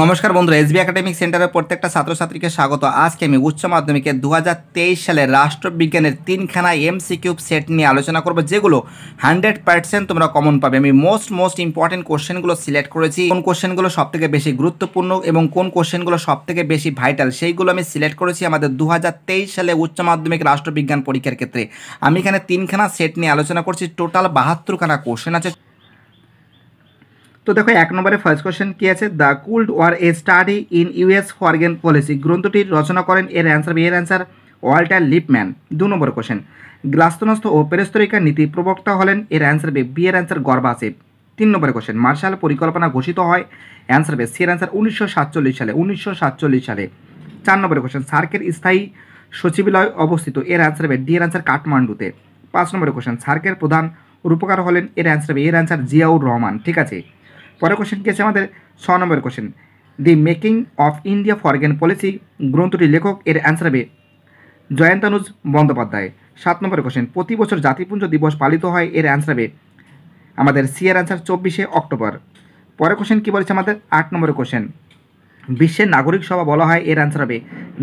নমস্কার বন্ধুরা B academic সেন্টারের প্রত্যেকটা ছাত্রছাত্রীকে স্বাগত আজকে আমি উচ্চ মাধ্যমিকের দু হাজার তেইশ সালে রাষ্ট্রবিজ্ঞানের তিনখানা কিউব সেট নিয়ে আলোচনা করবো যেগুলো হান্ড্রেড পার্সেন্ট তোমরা কমন পাবে আমি মোস্ট মোস্ট ইম্পর্টেন্ট কোশ্চেনগুলো সিলেক্ট করেছি কোন কোশ্চেনগুলো থেকে বেশি গুরুত্বপূর্ণ এবং কোন কোশ্চেনগুলো সব থেকে বেশি ভাইটাল সেইগুলো আমি সিলেক্ট করেছি আমাদের দু সালে উচ্চ মাধ্যমিক রাষ্ট্রবিজ্ঞান পরীক্ষার ক্ষেত্রে আমি এখানে তিনখানা সেট নিয়ে আলোচনা করছি টোটাল বাহাত্তরখানা কোশ্চেন আছে তো দেখো এক নম্বরে ফার্স্ট কোয়েশ্চেন কি আছে the cold war a study in US foreign policy গ্রন্থটির রচনা করেন এর অ্যান্সার এর অ্যান্সার ওয়াল্টার লিপম্যান দু নম্বর কোশ্চেন গ্লাস্তনস্থ ও পেরেস্তরিকা নীতি প্রবক্তা হলেন এর অ্যান্সার বি বিয়ের অ্যান্সার গর্বাসিব তিন নম্বর কোশ্চেন মার্শাল পরিকল্পনা ঘোষিত হয় অ্যান্সার বে সির অ্যান্সার উনিশশো সাতচল্লিশ সালে উনিশশো সাতচল্লিশ সালে চার নম্বরের কোশ্চেন সার্কের স্থায়ী সচিবালয় অবস্থিত এর অ্যান্সার হবে ডি এর অ্যান্সার কাঠমান্ডুতে পাঁচ নম্বর কোশ্চেন সার্কের প্রধান রূপকার হলেন এর অ্যান্সার হবে এর অ্যান্সার জিয়াউর রহমান ঠিক আছে পরের কোশ্চেন কি আছে আমাদের ছ নম্বর question the making of India foreign policy গ্রন্থটির লেখক এর অ্যান্সার হবে জয়ন্তানুজ বন্দ্যোপাধ্যায় সাত নম্বর কোশ্চেন প্রতি বছর জাতিপুঞ্জ দিবস পালিত হয় এর অ্যান্সার হবে আমাদের সিয়ার অ্যান্সার চব্বিশে অক্টোবর পরের কোশ্চেন কী বলেছে আমাদের আট নম্বর কোশ্চেন বিশ্বের নাগরিক সভা বলা হয় এর অ্যান্সার হবে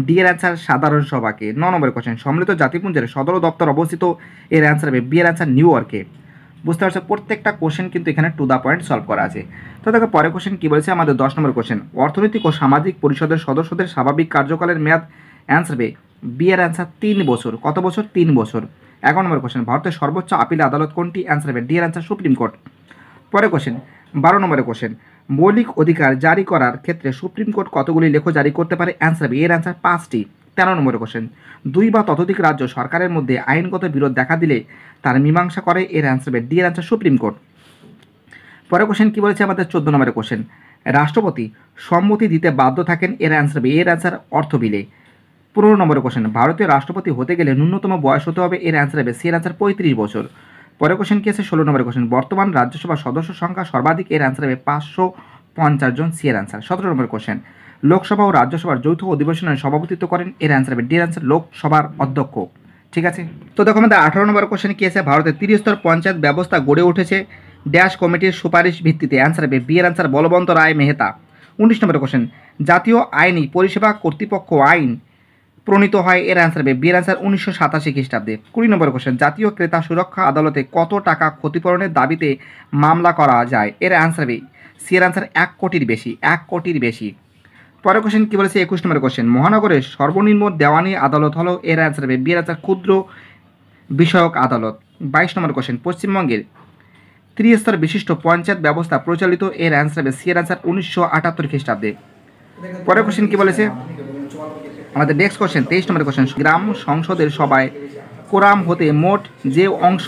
ডি এর অ্যান্সার সাধারণ সভাকে ন নম্বর কোশ্চেন সম্মিলিত জাতিপুঞ্জের সদর দপ্তর অবস্থিত এর অ্যান্সার হবে বি এর অ্যান্সার নিউ ইয়র্কে বুঝতে পারছো প্রত্যেকটা কোশ্চেন কিন্তু এখানে টু দ্য পয়েন্ট সলভ করা আছে তো দেখো পরে কোশ্চেন কী বলছে আমাদের দশ নম্বর কোশ্চেন অর্থনৈতিক ও সামাজিক পরিষদের সদস্যদের স্বাভাবিক কার্যকালের মেয়াদ অ্যান্সার বে বিয়ের অ্যান্সার তিন বছর কত বছর তিন বছর এগারো নম্বর কোশ্চেন ভারতের সর্বোচ্চ আপিল আদালত কোনটি অ্যান্সার হবে ডিয়ার অ্যান্সার সুপ্রিম কোর্ট পরে কোশ্চেন বারো নম্বরে কোশ্চেন মৌলিক অধিকার জারি করার ক্ষেত্রে সুপ্রিম কোর্ট কতগুলি লেখ জারি করতে পারে অ্যান্সার হবে এর অ্যান্সার পাঁচটি তেরো নম্বর কোশ্চেন দুই বা ততোধিক রাজ্য সরকারের মধ্যে আইনগত বিরোধ দেখা দিলে তার মীমাংসা করে এর অ্যান্সার হবে ডি এর অ্যান্সার সুপ্রিম কোর্ট পরের কোশ্চেন কী বলেছে আমাদের চোদ্দ নম্বরের কোশ্চেন রাষ্ট্রপতি সম্মতি দিতে বাধ্য থাকেন এর অ্যান্সার হবে এর অ্যান্সার অর্থ বিলে পনেরো নম্বরের কোশ্চেন ভারতীয় রাষ্ট্রপতি হতে গেলে ন্যূনতম বয়স হতে হবে এর অ্যান্সার হবে সি এর অ্যান্সার পঁয়ত্রিশ বছর পরের কোশ্চেন কি আছে ষোলো নম্বরের কোশ্চেন বর্তমান রাজ্যসভা সদস্য সংখ্যা সর্বাধিক এর অ্যান্সার হবে পাঁচশো পঞ্চাশ জন সি এর অ্যান্সার সতেরো নম্বর কোশ্চেন লোকসভা ও রাজ্যসভার যৌথ অধিবেশনে সভাপতিত্ব করেন এর অ্যান্সার হবে ডি অ্যান্সার লোকসভার অধ্যক্ষ ঠিক আছে তো দেখো আমাদের আঠারো নম্বর কোশ্চেন কি আছে ভারতের ত্রিস্তর পঞ্চায়েত ব্যবস্থা গড়ে উঠেছে ড্যাশ কমিটির সুপারিশ ভিত্তিতে অ্যান্সার হবে বি এর অ্যান্সার বলবন্ত রায় মেহতা উনিশ নম্বর কোশ্চেন জাতীয় আইনি পরিষেবা কর্তৃপক্ষ আইন প্রণীত হয় এর অ্যান্সার হবে বি এর অ্যান্সার উনিশশো সাতাশি খ্রিস্টাব্দে কুড়ি নম্বর কোশ্চেন জাতীয় ক্রেতা সুরক্ষা আদালতে কত টাকা ক্ষতিপূরণের দাবিতে মামলা করা যায় এর অ্যান্সার হবে সি এর অ্যান্সার এক কোটির বেশি এক কোটির বেশি পরের কোশ্চেন কী বলেছে একুশ নম্বর কোশ্চেন মহানগরের সর্বনিম্ন দেওয়ানি আদালত হলো এর হবে বিয়ের আচার ক্ষুদ্র বিষয়ক আদালত বাইশ নম্বর কোশ্চেন পশ্চিমবঙ্গের ত্রিস্তর বিশিষ্ট পঞ্চায়েত ব্যবস্থা প্রচলিত এর অ্যান্সার হবে সি এর অ্যান্সার উনিশশো আটাত্তর খ্রিস্টাব্দে পরের কোশ্চেন কী বলেছে আমাদের নেক্সট কোশ্চেন তেইশ নম্বর কোশ্চেন গ্রাম সংসদের সভায় কোরাম হতে মোট যে অংশ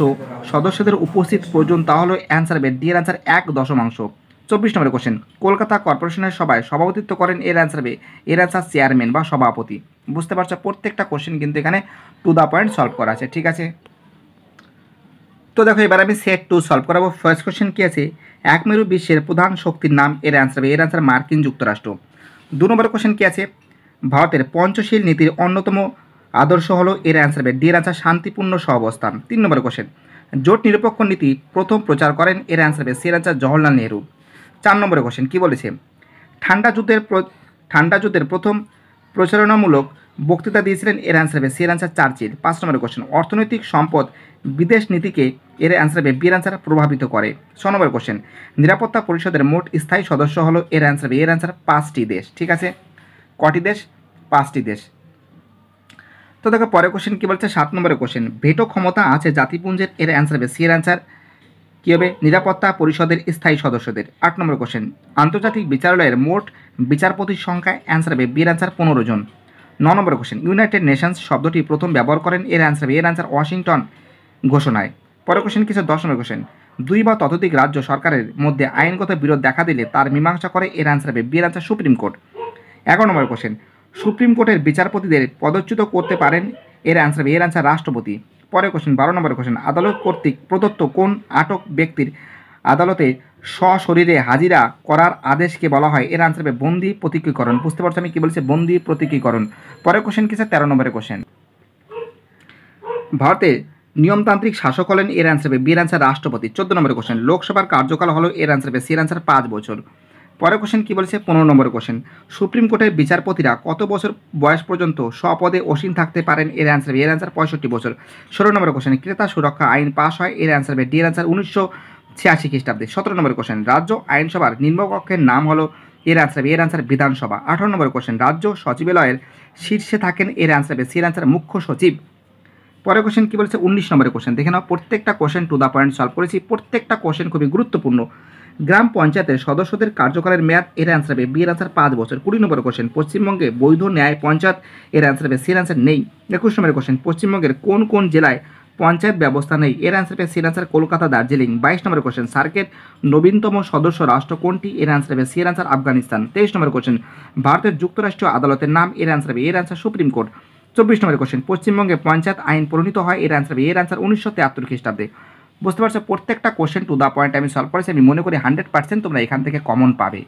সদস্যদের উপস্থিত প্রয়োজন তা হলো অ্যান্সার হবে ডি এর অ্যান্সার এক দশমাংশ চব্বিশ নম্বর কোশ্চেন কলকাতা কর্পোরেশনের সভায় সভাপতিত্ব করেন এর অ্যান্সার হবে এর অ্যান্সার চেয়ারম্যান বা সভাপতি বুঝতে পারছো প্রত্যেকটা কোশ্চেন কিন্তু এখানে টু দ্য পয়েন্ট সলভ করা আছে ঠিক আছে তো দেখো এবার আমি সেট টু সলভ করাবো ফার্স্ট কোশ্চেন কী আছে এক মেরু বিশ্বের প্রধান শক্তির নাম এর অ্যান্সার হবে এর অ্যান্সার মার্কিন যুক্তরাষ্ট্র দু নম্বর কোশ্চেন কী আছে ভারতের পঞ্চশীল নীতির অন্যতম আদর্শ হলো এর অ্যান্সার হবে ডি অ্যান্সার শান্তিপূর্ণ সহাবস্থান তিন নম্বর কোশ্চেন জোট নিরপেক্ষ নীতি প্রথম প্রচার করেন এর অ্যান্সার হবে সি অ্যান্সার জওহরলাল নেহরু চার নম্বরে কোশ্চেন কী বলেছে ঠান্ডা যুদ্ধের ঠান্ডা যুদ্ধের প্রথম প্রচারণামূলক বক্তৃতা দিয়েছিলেন এর অ্যান্সার হবে এর অ্যান্সার চার্চিল পাঁচ নম্বরের কোশ্চেন অর্থনৈতিক সম্পদ বিদেশ নীতিকে এর অ্যান্সার হবে বিয়ের অ্যান্সার প্রভাবিত করে ছ নম্বরের কোশ্চেন নিরাপত্তা পরিষদের মোট স্থায়ী সদস্য হলো এর অ্যান্সার হবে এর অ্যান্সার পাঁচটি দেশ ঠিক আছে কটি দেশ পাঁচটি দেশ তো দেখো পরে কোশ্চেন কী বলছে সাত নম্বরের কোশ্চেন ভেটো ক্ষমতা আছে জাতিপুঞ্জের এর অ্যান্সার হবে সি এর অ্যান্সার কী হবে নিরাপত্তা পরিষদের স্থায়ী সদস্যদের আট নম্বর কোশ্চেন আন্তর্জাতিক বিচারালয়ের মোট বিচারপতির সংখ্যায় অ্যান্সার হবে বিয়ের অ্যান্সার পনেরো জন ন নম্বর কোশ্চেন ইউনাইটেড নেশনস শব্দটি প্রথম ব্যবহার করেন এর অ্যান্সার হবে এর অ্যান্সার ওয়াশিংটন ঘোষণায় পরের কোশ্চেন কিছু দশ নম্বর কোশ্চেন দুই বা ততোধিক রাজ্য সরকারের মধ্যে আইনগত বিরোধ দেখা দিলে তার মীমাংসা করে এর অ্যান্সার হবে বিয়ের অ্যান্সার সুপ্রিম কোর্ট এগারো নম্বর কোশ্চেন সুপ্রিম কোর্টের বিচারপতিদের পদচ্যুত করতে পারেন এর অ্যান্সার হবে এর অ্যান্সার রাষ্ট্রপতি পরে কোশ্চেন বারো নম্বর কোশ্চেন আদালত কর্তৃক প্রদত্ত কোন আটক ব্যক্তির আদালতে সশরীরে হাজিরা করার আদেশকে বলা হয় এর আনসার হবে বন্দি প্রতীকীকরণ বুঝতে পারছো আমি কী বলছি বন্দি প্রতীকীকরণ পরে কোশ্চেন কিসে তেরো নম্বরের কোশ্চেন ভারতে নিয়মতান্ত্রিক শাসক হলেন এর আনসার হবে বীর আনসার রাষ্ট্রপতি চোদ্দ নম্বরের কোশ্চেন লোকসভার কার্যকাল হলো এর আনসার হবে সির আনসার পাঁচ বছর পরের কোশ্চেন কী বলেছে পনেরো নম্বর কোশ্চেন সুপ্রিম কোর্টের বিচারপতিরা কত বছর বয়স পর্যন্ত স্বপদে অসীন থাকতে পারেন এর অ্যান্সার এর অ্যান্সার পঁয়ষট্টি বছর ষোলো নম্বর কোশ্চেন ক্রেতা সুরক্ষা আইন পাস হয় এর অ্যান্সার ডি এর অ্যান্সার উনিশশো ছিয়াশি খ্রিস্টাব্দে সতেরো নম্বর কোশ্চেন রাজ্য আইনসভার নিম্নকক্ষের নাম হলো এর অ্যান্সার এর অ্যান্সার বিধানসভা আঠারো নম্বর কোশ্চেন রাজ্য সচিবালয়ের শীর্ষে থাকেন এর অ্যান্সার সি এর অ্যান্সার মুখ্য সচিব পরে কোশ্চেন কী বলেছে উনিশ নম্বরের কোশ্চেন দেখে নাও প্রত্যেকটা question to the point solve করেছি প্রত্যেকটা কোশ্চেন খুবই গুরুত্বপূর্ণ গ্রাম পঞ্চায়েতের সদস্যদের কার্যকালের মেয়াদ এর অ্যান্সার হবে বি এর অ্যান্সার পাঁচ বছর কুড়ি নম্বরের কোশ্চেন পশ্চিমবঙ্গে বৈধ ন্যায় পঞ্চায়েত এর অ্যান্সার হবে সির অ্যান্সার নেই একুশ নম্বরের কোশ্চেন পশ্চিমবঙ্গের কোন কোন জেলায় পঞ্চায়েত ব্যবস্থা নেই এর অ্যান্সার হবে সির অ্যান্সার কলকাতা দার্জিলিং বাইশ নম্বরের কোশ্চেন সার্কেট নবীনতম সদস্য রাষ্ট্র কোনটি এর অ্যান্সার হবে সির অ্যান্সার আফগানিস্তান তেইশ নম্বর কোশ্চেন ভারতের যুক্তরাষ্ট্রীয় আদালতের নাম এর অ্যান্সার হবে এর অ্যান্সার সুপ্রিম কোর্ট চব্বিশ নম্বর কোশ্চেন পশ্চিমবঙ্গে পঞ্চায়েত আইন প্রণীত হয় এর আনসার এর আনসার উনিশশো তেয়াত্তর খ্রিস্টাব্দে বুঝতে পারছো প্রত্যেকটা কোশ্চেন টু দ্য পয়েন্ট আমি সলভ করেছি আমি মনে করি হান্ড্রেড পার্সেন্ট তোমরা এখান থেকে কমন পাবে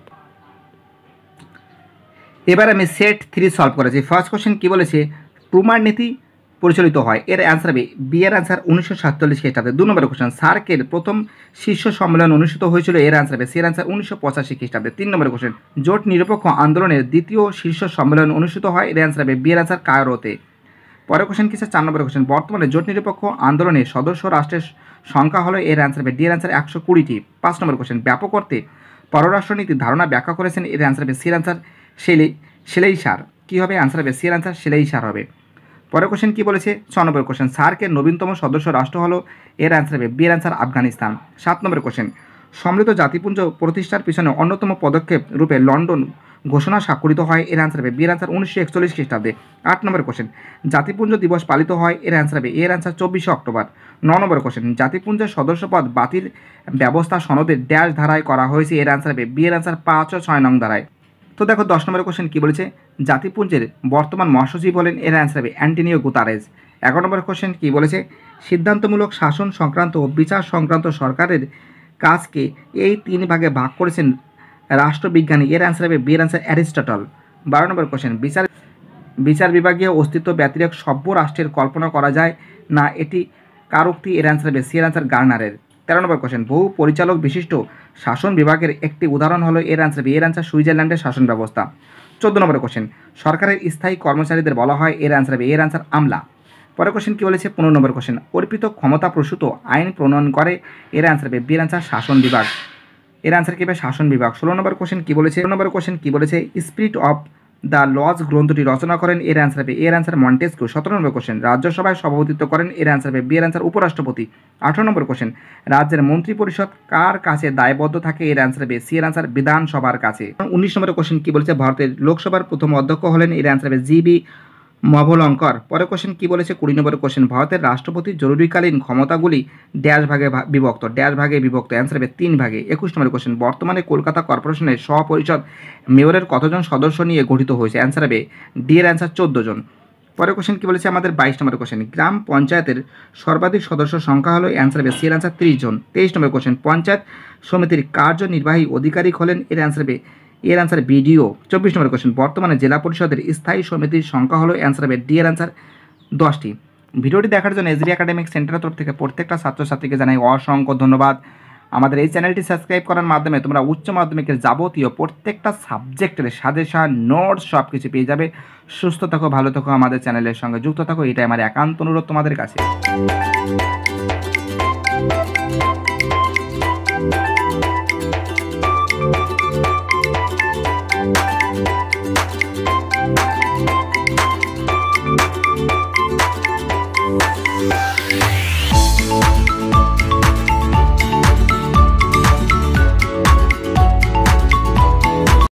এবার আমি সেট থ্রি সলভ করেছি ফার্স্ট কোশ্চেন কী বলেছে প্রুমার নীতি পরিচালিত হয় এর অ্যান্সার বি বি এর অ্যান্সার উনিশশো সাতচল্লিশ খ্রিস্টাব্দে দু নম্বর কোশ্চেন সার্কের প্রথম শীর্ষ সম্মেলন অনুষ্ঠিত হয়েছিল এর অ্যান্সার বি সি এর অ্যান্সার উনিশশো পঁচাশি খ্রিস্টাব্দে তিন নম্বর কোশ্চেন জোট নিরপেক্ষ আন্দোলনের দ্বিতীয় শীর্ষ সম্মেলন অনুষ্ঠিত হয় এর অ্যান্সার হবে বি এর অ্যান্সার কায়রোতে পরের কোশ্চেন স্যার চার নম্বর কোশ্চেন বর্তমানে জোট নিরপেক্ষ আন্দোলনের সদস্য রাষ্ট্রের সংখ্যা হলো এর অ্যান্সার হবে ডি এর অ্যান্সার একশো কুড়িটি পাঁচ নম্বর কোশ্চেন ব্যাপক অর্থে পররাষ্ট্রনীতির ধারণা ব্যাখ্যা করেছেন এর অ্যান্সার হবে সি এর অ্যান্সার সেলে সেলেই সার কী হবে অ্যান্সার হবে সি এর অ্যান্সার সেলেই সার হবে পরে কোশ্চেন কী বলেছে ছ নম্বর কোশ্চেন সার্কের নবীনতম সদস্য রাষ্ট্র হলো এর অ্যান্সার হবে এর অ্যান্সার আফগানিস্তান সাত নম্বর কোশ্চেন সমৃদ্ধ জাতিপুঞ্জ প্রতিষ্ঠার পিছনে অন্যতম পদক্ষেপ রূপে লন্ডন ঘোষণা স্বাক্ষরিত হয় এর অ্যান্সার হবে এর অ্যান্সার উনিশশো একচল্লিশ খ্রিস্টাব্দে আট নম্বর কোশ্চেন জাতিপুঞ্জ দিবস পালিত হয় এর অ্যান্সার হবে এর অ্যান্সার চব্বিশে অক্টোবর ন নম্বর কোশ্চেন জাতিপুঞ্জের সদস্যপদ বাতিল ব্যবস্থা সনদের ড্যাশ ধারায় করা হয়েছে এর অ্যান্সার হবে বিয়ের অ্যান্সার পাঁচ ও ছয় নং ধারায় তো দেখো দশ নম্বরের কোশ্চেন কী বলেছে জাতিপুঞ্জের বর্তমান মহাসচিব বলেন এর অ্যান্সার হবে অ্যান্টিনিও গুতারেজ এগারো নম্বরের কোশ্চেন কী বলেছে সিদ্ধান্তমূলক শাসন সংক্রান্ত ও বিচার সংক্রান্ত সরকারের কাজকে এই তিন ভাগে ভাগ করেছেন রাষ্ট্রবিজ্ঞানী এর অ্যান্সার হবে বিয়ের অ্যান্সার অ্যারিস্টটল বারো নম্বর কোশ্চেন বিচার বিচার বিভাগীয় অস্তিত্ব ব্যতিরেক সভ্য রাষ্ট্রের কল্পনা করা যায় না এটি কারোক্তি এর অ্যান্সার হবে সি এর অ্যান্সার গার্নারের তেরো নম্বর কোশ্চেন বহু পরিচালক বিশিষ্ট শাসন বিভাগের একটি উদাহরণ হলো এর আনসার বি এর আনসার সুইজারল্যান্ডের শাসন ব্যবস্থা চোদ্দ নম্বর কোশ্চেন সরকারের স্থায়ী কর্মচারীদের বলা হয় এর আনসার বি এর আনসার আমলা পরের কোশ্চেন কী বলেছে পনেরো নম্বর কোশ্চেন অর্পিত ক্ষমতা প্রসূত আইন প্রণয়ন করে এর আনসার বি এর আনসার শাসন বিভাগ এর আনসার কী হবে শাসন বিভাগ ষোলো নম্বর কোশ্চেন কী বলেছে ষোলো নম্বর কোশ্চেন কী বলেছে স্পিরিট অফ দ্য লজ গ্রন্থটি রচনা করেন এর অ্যান্সার হবে এর অ্যান্সার মন্টেস্কো সতেরো নম্বর কোশ্চেন রাজ্যসভায় সভাপতিত্ব করেন এর অ্যান্সার হবে বিয়ের অ্যান্সার উপরাষ্ট্রপতি আঠারো নম্বর কোশ্চেন রাজ্যের মন্ত্রী পরিষদ কার কাছে দায়বদ্ধ থাকে এর অ্যান্সার হবে সি এর অ্যান্সার বিধানসভার কাছে উনিশ নম্বর কোশ্চেন কি বলছে ভারতের লোকসভার প্রথম অধ্যক্ষ হলেন এর অ্যান্সার হবে জিবি মভলঙ্কর পরে কোশ্চেন কী বলেছে কুড়ি নম্বর কোশ্চেন ভারতের রাষ্ট্রপতির জরুরিকালীন ক্ষমতাগুলি ড্যাশ ভাগে বিভক্ত ড্যাশ ভাগে বিভক্ত অ্যান্সার হবে তিন ভাগে একুশ নম্বর কোশ্চেন বর্তমানে কলকাতা কর্পোরেশনের সপরিষদ মেয়রের কতজন সদস্য নিয়ে গঠিত হয়েছে অ্যান্সার হবে ডি এর অ্যান্সার চোদ্দ জন পরে কোশ্চেন কী বলেছে আমাদের বাইশ নম্বর কোশ্চেন গ্রাম পঞ্চায়েতের সর্বাধিক সদস্য সংখ্যা হলো অ্যান্সার হবে সি এর অ্যান্সার ত্রিশ জন তেইশ নম্বর কোশ্চেন পঞ্চায়েত সমিতির কার্যনির্বাহী অধিকারী হলেন এর অ্যান্সার হবে এর অ্যান্সার বিডিও চব্বিশ নম্বর কোশ্চেন বর্তমানে জেলা পরিষদের স্থায়ী সমিতির সংখ্যা হলো অ্যান্সার হবে ডি এর অ্যান্সার দশটি ভিডিওটি দেখার জন্য এজরি একাডেমিক সেন্টারের তরফ থেকে প্রত্যেকটা ছাত্রছাত্রীকে জানাই অসংখ্য ধন্যবাদ আমাদের এই চ্যানেলটি সাবস্ক্রাইব করার মাধ্যমে তোমরা উচ্চ মাধ্যমিকের যাবতীয় প্রত্যেকটা সাবজেক্টের সাজেশন নোটস সব কিছু পেয়ে যাবে সুস্থ থাকো ভালো থাকো আমাদের চ্যানেলের সঙ্গে যুক্ত থাকো এটাই আমার একান্ত অনুরোধ তোমাদের কাছে